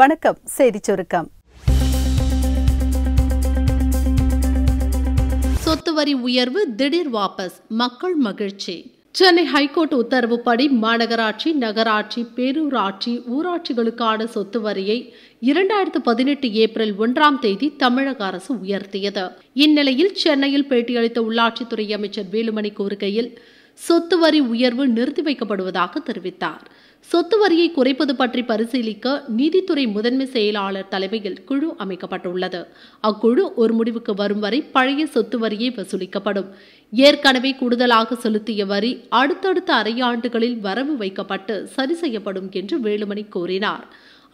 வணக்கம் செய்தி சுருக்கம் சொத்து வரி உயர்வு திடீர் வாபஸ் மக்கள் மகிழ்ச்சி சென்னை ஹைகோர்ட் உத்தரவுப்படி மாநகராட்சி நகராட்சி பேரூராட்சி ஊராட்சிகளுக்கான சொத்து வரியை இரண்டாயிரத்து பதினெட்டு ஏப்ரல் ஒன்றாம் தேதி தமிழக அரசு உயர்த்தியது இந்நிலையில் சென்னையில் பேட்டியளித்த உள்ளாட்சித்துறை அமைச்சர் வேலுமணி கோரிக்கையில் சொத்து வரி உயர்வு நிறுத்தி வைக்கப்படுவதாக தெரிவித்தார் சொத்து வரியை குறைப்பது பற்றி பரிசீலிக்க நீதித்துறை முதன்மை செயலாளர் தலைமையில் குழு அமைக்கப்பட்டுள்ளது அக்குழு ஒரு முடிவுக்கு வரும் வரை பழைய சொத்து வரியை வசூலிக்கப்படும் ஏற்கனவே கூடுதலாக செலுத்திய வரி அடுத்தடுத்த அரையாண்டுகளில் வரவு வைக்கப்பட்டு சரி செய்யப்படும் என்று வேலுமணி கூறினார்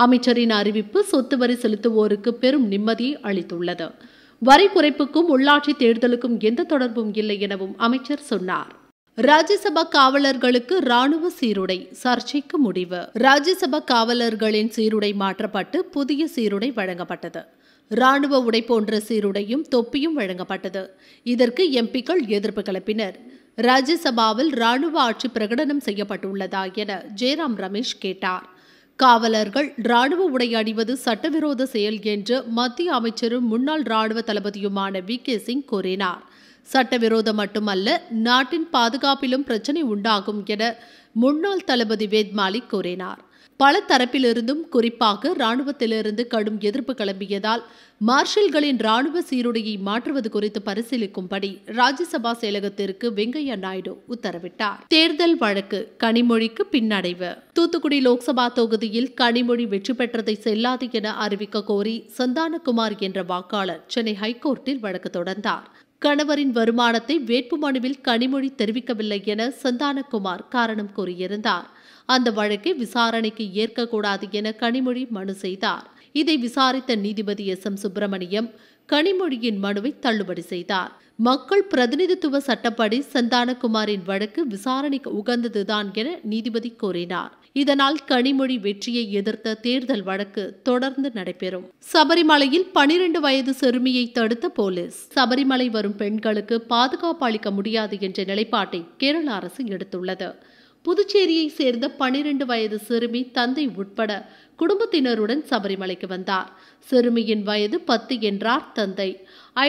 அமைச்சரின் அறிவிப்பு சொத்து வரி செலுத்துவோருக்கு பெரும் நிம்மதியை அளித்துள்ளது வரி குறைப்புக்கும் உள்ளாட்சி தேர்தலுக்கும் எந்த தொடர்பும் இல்லை எனவும் அமைச்சர் சொன்னார் ராஜ்யசபா காவலர்களுக்கு ராணுவ சீருடை சர்ச்சைக்கு முடிவு ராஜ்யசபா காவலர்களின் சீருடை மாற்றப்பட்டு புதிய சீருடை வழங்கப்பட்டது ராணுவ உடை போன்ற சீருடையும் தொப்பியும் வழங்கப்பட்டது இதற்கு எம்பிக்கள் எதிர்ப்பு கிளப்பினர் ராஜ்யசபாவில் ராணுவ ஆட்சி பிரகடனம் செய்யப்பட்டுள்ளதா என ஜெயராம் ரமேஷ் கேட்டார் காவலர்கள் ராணுவ உடை அணிவது சட்டவிரோத செயல் என்று மத்திய அமைச்சரும் முன்னாள் ராணுவ தளபதியுமான வி கே சிங் கூறினார் சட்டவிரோதம் மட்டுமல்ல நாட்டின் பாதுகாப்பிலும் பிரச்சனை உண்டாகும் என முன்னாள் தளபதி வேத்மாலி கூறினார் பல தரப்பிலிருந்தும் குறிப்பாக ராணுவத்திலிருந்து கடும் எதிர்ப்பு கிளம்பியதால் மார்ஷல்களின் ராணுவ சீருடையை மாற்றுவது குறித்து பரிசீலிக்கும்படி ராஜ்யசபா செயலகத்திற்கு வெங்கையா நாயுடு உத்தரவிட்டார் தேர்தல் வழக்கு கனிமொழிக்கு பின்னடைவு தூத்துக்குடி லோக்சபா தொகுதியில் கனிமொழி வெற்றி பெற்றதை செல்லாது என அறிவிக்க கோரி சந்தானகுமார் என்ற வாக்காளர் சென்னை ஹைகோர்ட்டில் வழக்கு தொடர்ந்தார் கணவரின் வருமானத்தை வேட்புமனுவில் கனிமொழி தெரிவிக்கவில்லை என சந்தானகுமார் காரணம் கூறியிருந்தார் அந்த வழக்கை விசாரணைக்கு ஏற்கக்கூடாது என கனிமொழி மனு செய்தார் இதை விசாரித்த நீதிபதி எஸ் எம் சுப்பிரமணியம் கனிமொழியின் மனுவை தள்ளுபடி செய்தார் மக்கள் பிரதிநிதித்துவ சட்டப்படி சந்தானகுமாரின் வழக்கு விசாரணைக்கு உகந்ததுதான் என நீதிபதி கூறினார் இதனால் கனிமொழி வெற்றியை எதிர்த்த தேர்தல் வழக்கு தொடர்ந்து நடைபெறும் சபரிமலையில் பனிரெண்டு வயது சிறுமியை தடுத்த போலீஸ் சபரிமலை வரும் பெண்களுக்கு பாதுகாப்பு அளிக்க முடியாது என்ற நிலைப்பாட்டை கேரள அரசு எடுத்துள்ளது புதுச்சேரியை சேர்ந்த பனிரெண்டு வயது சிறுமி தந்தை உட்பட குடும்பத்தினருடன் சபரிமலைக்கு வந்தார் சிறுமியின் வயது பத்து என்றார் தந்தை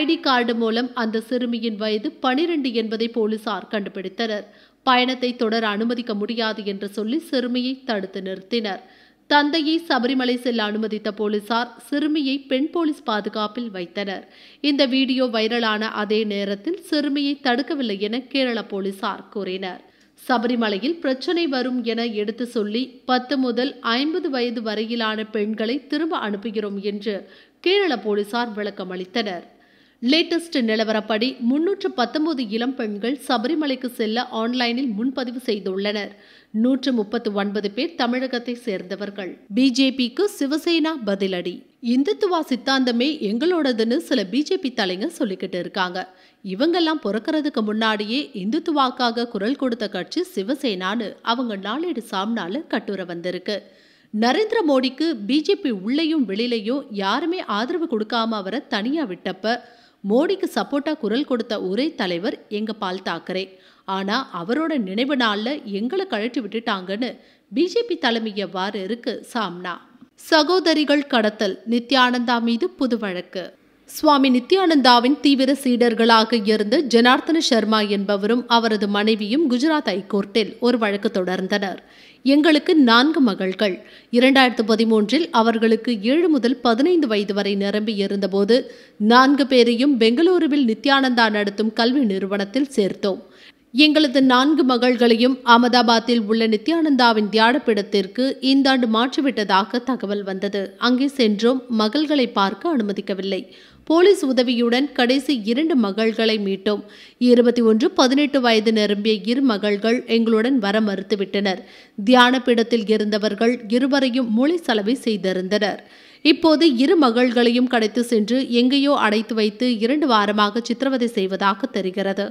ஐடி கார்டு மூலம் அந்த சிறுமியின் வயது பனிரெண்டு என்பதை போலீசார் கண்டுபிடித்தனர் பயணத்தை தொடர அனுமதிக்க முடியாது என்று சொல்லி சிறுமியை தடுத்து நிறுத்தினர் தந்தையை சபரிமலை செல்ல அனுமதித்த போலீசார் சிறுமியை பெண் போலீஸ் பாதுகாப்பில் வைத்தனர் இந்த வீடியோ வைரலான அதே நேரத்தில் சிறுமியை தடுக்கவில்லை என கேரள போலீசார் கூறினர் சபரிமலையில் பிரச்சனை வரும் என எடுத்து சொல்லி பத்து முதல் ஐம்பது வயது வரையிலான பெண்களை திரும்ப அனுப்புகிறோம் என்று கேரள போலீசார் விளக்கம் அளித்தனர் லேட்டஸ்ட் நிலவரப்படி முன்னூற்று பத்தொன்பது இளம் பெண்கள் சபரிமலைக்கு செல்ல ஆன்லைனில் முன்பதிவு செய்துள்ளனர் நூற்று முப்பத்து ஒன்பது பேர் தமிழகத்தை சேர்ந்தவர்கள் பிஜேபிக்கு சிவசேனா பதிலடி இந்துத்துவா சித்தாந்தமே எங்களோடதுன்னு சில பிஜேபி தலைங்க சொல்லிக்கிட்டு இருக்காங்க இவங்கெல்லாம் பிறக்கிறதுக்கு முன்னாடியே இந்துத்துவாக்காக குரல் கொடுத்த கட்சி சிவசேனான்னு அவங்க நாளேடு சாம்னால கட்டுரை வந்திருக்கு நரேந்திர மோடிக்கு பிஜேபி உள்ளேயும் வெளியிலையும் யாருமே ஆதரவு கொடுக்காம அவரை தனியாக விட்டப்ப மோடிக்கு சப்போர்ட்டா குரல் கொடுத்த ஒரே தலைவர் எங்கள் பால் தாக்கரே ஆனால் அவரோட நினைவு நாளில் எங்களை கழட்டி விட்டுட்டாங்கன்னு பிஜேபி தலைமையவாறு இருக்கு சாம்னா சகோதரிகள் கடத்தல் நித்யானந்தா மீது புது வழக்கு சுவாமி நித்யானந்தாவின் தீவிர சீடர்களாக இருந்த ஜனார்த்தன சர்மா என்பவரும் அவரது மனைவியும் குஜராத் ஐகோர்ட்டில் ஒரு வழக்கு தொடர்ந்தனர் எங்களுக்கு நான்கு மகள்கள் இரண்டாயிரத்து பதிமூன்றில் அவர்களுக்கு ஏழு முதல் பதினைந்து வயது வரை நிரம்பி இருந்தபோது நான்கு பேரையும் பெங்களூருவில் நித்யானந்தா நடத்தும் கல்வி நிறுவனத்தில் சேர்த்தோம் எங்களது நான்கு மகள்களையும் அகமதாபாத்தில் உள்ள நித்யானந்தாவின் தியானப்பிடத்திற்கு இந்த ஆண்டு மாற்றிவிட்டதாக தகவல் வந்தது அங்கே சென்றோம் மகள்களை பார்க்க அனுமதிக்கவில்லை போலீஸ் உதவியுடன் கடைசி இரண்டு மகள்களை மீட்டோம் இருபத்தி ஒன்று பதினெட்டு வயது நிரம்பிய இரு மகள்கள் எங்களுடன் வர மறுத்துவிட்டனர் தியான பீடத்தில் இருந்தவர்கள் இருவரையும் மொழி சலவை செய்திருந்தனர் இப்போது இரு மகள்களையும் கடைத்து சென்று எங்கேயோ அடைத்து வைத்து இரண்டு வாரமாக சித்திரவதை செய்வதாக தெரிகிறது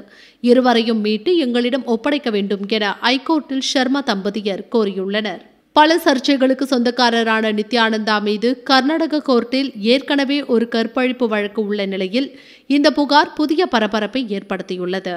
இருவரையும் மீட்டு எங்களிடம் ஒப்படைக்க வேண்டும் என ஐகோர்ட்டில் ஷர்மா தம்பதியர் கோரியுள்ளனர் பல சர்ச்சைகளுக்கு சொந்தக்காரரான நித்யானந்தா மீது கர்நாடக கோர்ட்டில் ஏற்கனவே ஒரு கற்பழிப்பு வழக்கு உள்ள நிலையில் இந்த புகார் புதிய பரபரப்பை ஏற்படுத்தியுள்ளது